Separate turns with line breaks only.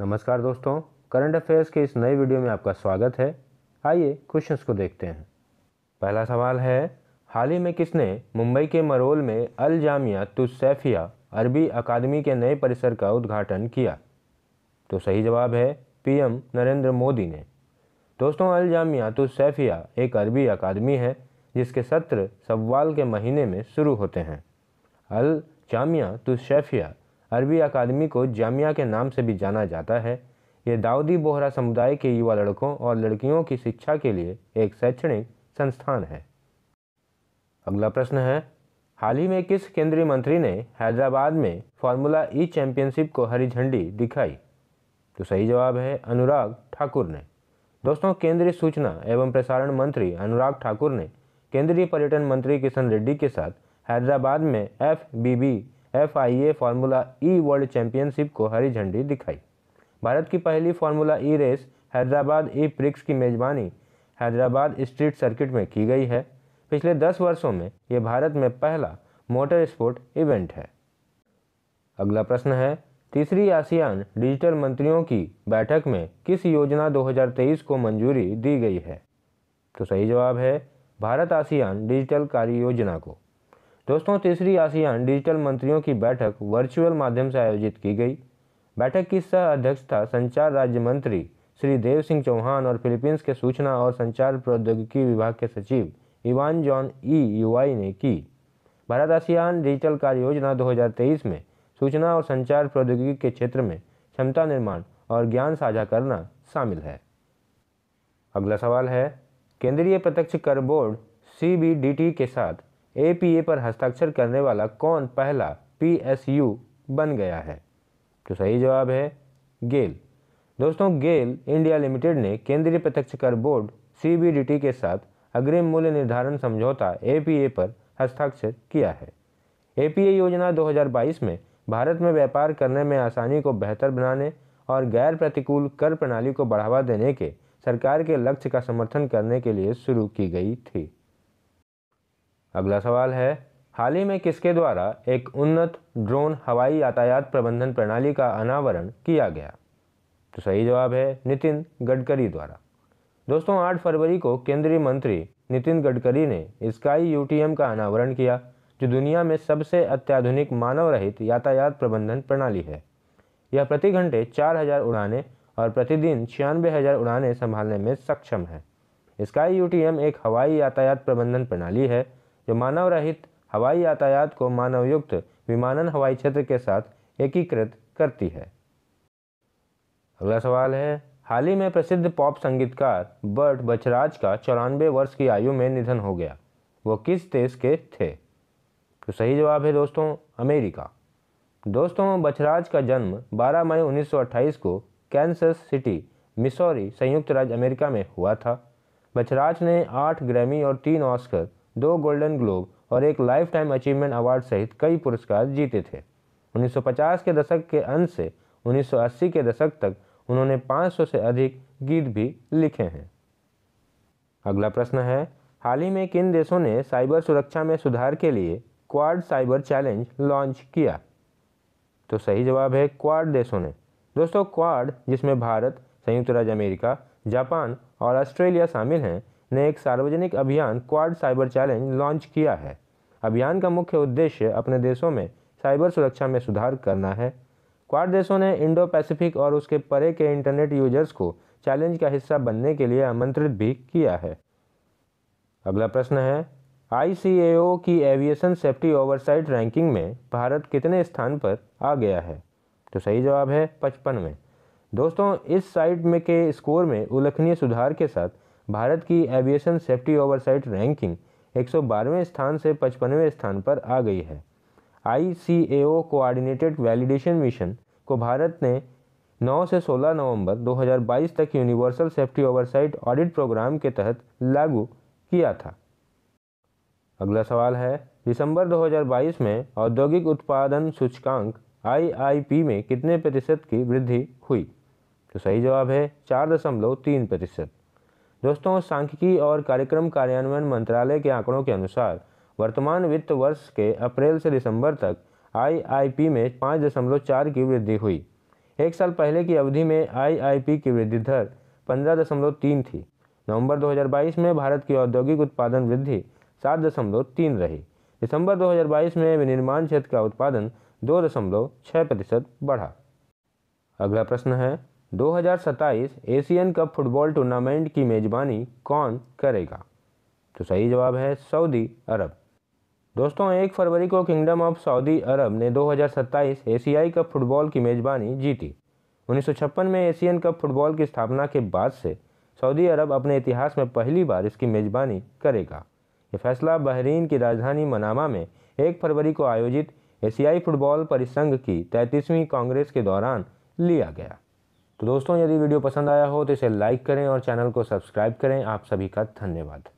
नमस्कार दोस्तों current affairs के इस नए वीडियो में आपका स्वागत है आइए क्वेश्चंस को देखते हैं पहला सवाल है हाल ही में किसने मुंबई के मरोल में अल जामिया तुसैफिया अरबी अकादमी के नए परिसर का उद्घाटन किया तो सही जवाब है पीएम नरेंद्र मोदी ने दोस्तों अल जामिया तुसैफिया एक अरबी अकादमी है जिसके सत्र सवाल के महीने में शुरू होते हैं अल जामिया तुसैफिया अरबी अकादमी को जामिया के नाम से भी जाना जाता है ये दाऊदी बोहरा समुदाय के युवा लड़कों और लड़कियों की शिक्षा के लिए एक शैक्षणिक संस्थान है अगला प्रश्न है हाल ही में किस केंद्रीय मंत्री ने हैदराबाद में फार्मूला ई चैंपियनशिप को हरी झंडी दिखाई तो सही जवाब है अनुराग ठाकुर ने दोस्तों केंद्रीय सूचना एवं प्रसारण मंत्री अनुराग ठाकुर ने केंद्रीय पर्यटन मंत्री किशन रेड्डी के साथ हैदराबाद में F F I A formula E world championship को हरी झंडी दिखाई भारत की पहली formula E race Hyderabad E prix की मेज़बानी हैदराबाद स्ट्रीट सर्किट में की गई है पिछले दस वर्षों में ये भारत में पहला मोटर स्पोर्ट इवेंट है अगला प्रश्न है तीसरी आसियान डिजिटल मंत्रियों की बैठक में किस योजना 2023 को मंजूरी दी गई है तो सही जवाब है भारत आसियान डिजिटल कार्य योजना को दोस्तों तीसरी आसियान डिजिटल मंत्रियों की बैठक वर्चुअल माध्यम से आयोजित की गई बैठक की सह अध्यक्षता संचार राज्य मंत्री श्री देव सिंह चौहान और फिलीपींस के सूचना और संचार प्रौद्योगिकी विभाग के सचिव इवान जॉन ई यूआई ने की भारत आसियान डिजिटल कार्य योजना 2023 में सूचना और संचार प्रौद्योगिकी के क्षेत्र में क्षमता निर्माण और ज्ञान साझा करना शामिल है अगला सवाल है केंद्रीय प्रत्यक्ष कर बोर्ड सी के साथ एपीए पर हस्ताक्षर करने वाला कौन पहला पीएसयू बन गया है तो सही जवाब है गेल दोस्तों गेल इंडिया लिमिटेड ने केंद्रीय प्रत्यक्ष कर बोर्ड सीबीडीटी के साथ अग्रिम मूल्य निर्धारण समझौता एपीए पर हस्ताक्षर किया है एपीए योजना 2022 में भारत में व्यापार करने में आसानी को बेहतर बनाने और गैर प्रतिकूल कर प्रणाली को बढ़ावा देने के सरकार के लक्ष्य का समर्थन करने के लिए शुरू की गई थी अगला सवाल है हाल ही में किसके द्वारा एक उन्नत ड्रोन हवाई यातायात प्रबंधन प्रणाली का अनावरण किया गया तो सही जवाब है नितिन गडकरी द्वारा दोस्तों 8 फरवरी को केंद्रीय मंत्री नितिन गडकरी ने स्काई यूटीएम का अनावरण किया जो दुनिया में सबसे अत्याधुनिक मानव रहित यातायात प्रबंधन प्रणाली है यह प्रति घंटे 4000 उड़ानें और प्रतिदिन छियानवे हज़ार उड़ानें संभालने में सक्षम है स्काई यूटीएम एक हवाई यातायात प्रबंधन प्रणाली है जो मानव रहित हवाई यातायात को मानवयुक्त विमानन हवाई क्षेत्र के साथ एकीकृत करती है अगला सवाल है हाल ही में प्रसिद्ध पॉप संगीतकार बर्ट बचराज का चौरानवे वर्ष की आयु में निधन हो गया वो किस देश के थे तो सही जवाब है दोस्तों अमेरिका दोस्तों बचराज का जन्म 12 मई 1928 को कैंसस सिटी मिसौरी संयुक्त राज्य अमेरिका में हुआ था बचराज ने आठ ग्रैमी और तीन ऑस्कर दो गोल्डन ग्लोब और एक लाइफ टाइम अचीवमेंट अवार्ड सहित कई पुरस्कार जीते थे 1950 के दशक के अंत से 1980 के दशक तक उन्होंने 500 से अधिक गीत भी लिखे हैं अगला प्रश्न है हाल ही में किन देशों ने साइबर सुरक्षा में सुधार के लिए क्वाड साइबर चैलेंज लॉन्च किया तो सही जवाब है क्वाड देशों ने दोस्तों क्वाड जिसमें भारत संयुक्त राज्य अमेरिका जापान और ऑस्ट्रेलिया शामिल हैं ने एक सार्वजनिक अभियान क्वाड साइबर चैलेंज लॉन्च किया है अभियान का मुख्य उद्देश्य अपने देशों में साइबर सुरक्षा में सुधार करना है क्वाड देशों ने इंडो पैसिफिक और उसके परे के इंटरनेट यूजर्स को चैलेंज का हिस्सा बनने के लिए आमंत्रित भी किया है अगला प्रश्न है आई की एविएशन सेफ्टी ओवरसाइट रैंकिंग में भारत कितने स्थान पर आ गया है तो सही जवाब है पचपन में दोस्तों इस साइट में के स्कोर में उल्लेखनीय सुधार के साथ भारत की एविएशन सेफ्टी ओवरसाइट रैंकिंग 112वें स्थान से 55वें स्थान पर आ गई है आई सी ए ओ कोआर्डिनेटेड वैलिडेशन मिशन को भारत ने 9 से 16 नवंबर 2022 तक universal safety oversight audit programme के तहत लागू किया था अगला सवाल है दिसंबर 2022 में औद्योगिक उत्पादन सूचकांक आईआईपी में कितने प्रतिशत की वृद्धि हुई तो सही जवाब है चार दशमलव तीन प्रतिशत दोस्तों सांख्यिकी और कार्यक्रम कार्यान्वयन मंत्रालय के आंकड़ों के अनुसार वर्तमान वित्त वर्ष के अप्रैल से दिसंबर तक आईआईपी में पाँच दशमलव चार की वृद्धि हुई एक साल पहले की अवधि में आईआईपी की वृद्धि दर पंद्रह दशमलव तीन थी नवंबर 2022 में भारत की औद्योगिक उत्पादन वृद्धि सात दशमलव तीन रही दिसंबर 2022 में विनिर्माण क्षेत्र का उत्पादन दो दशमलव छः प्रतिशत बढ़ा अगला प्रश्न है 2027 एशियन कप फुटबॉल टूर्नामेंट की मेज़बानी कौन करेगा तो सही जवाब है सऊदी अरब दोस्तों एक फरवरी को किंगडम ऑफ सऊदी अरब ने 2027 एशियाई कप फुटबॉल की मेज़बानी जीती उन्नीस में एशियन कप फुटबॉल की स्थापना के बाद से सऊदी अरब अपने इतिहास में पहली बार इसकी मेज़बानी करेगा यह फैसला बहरीन की राजधानी मनामा में एक फरवरी को आयोजित एशियाई फुटबॉल परिसंघ की तैंतीसवीं कांग्रेस के दौरान लिया गया तो दोस्तों यदि वीडियो पसंद आया हो तो इसे लाइक करें और चैनल को सब्सक्राइब करें आप सभी का धन्यवाद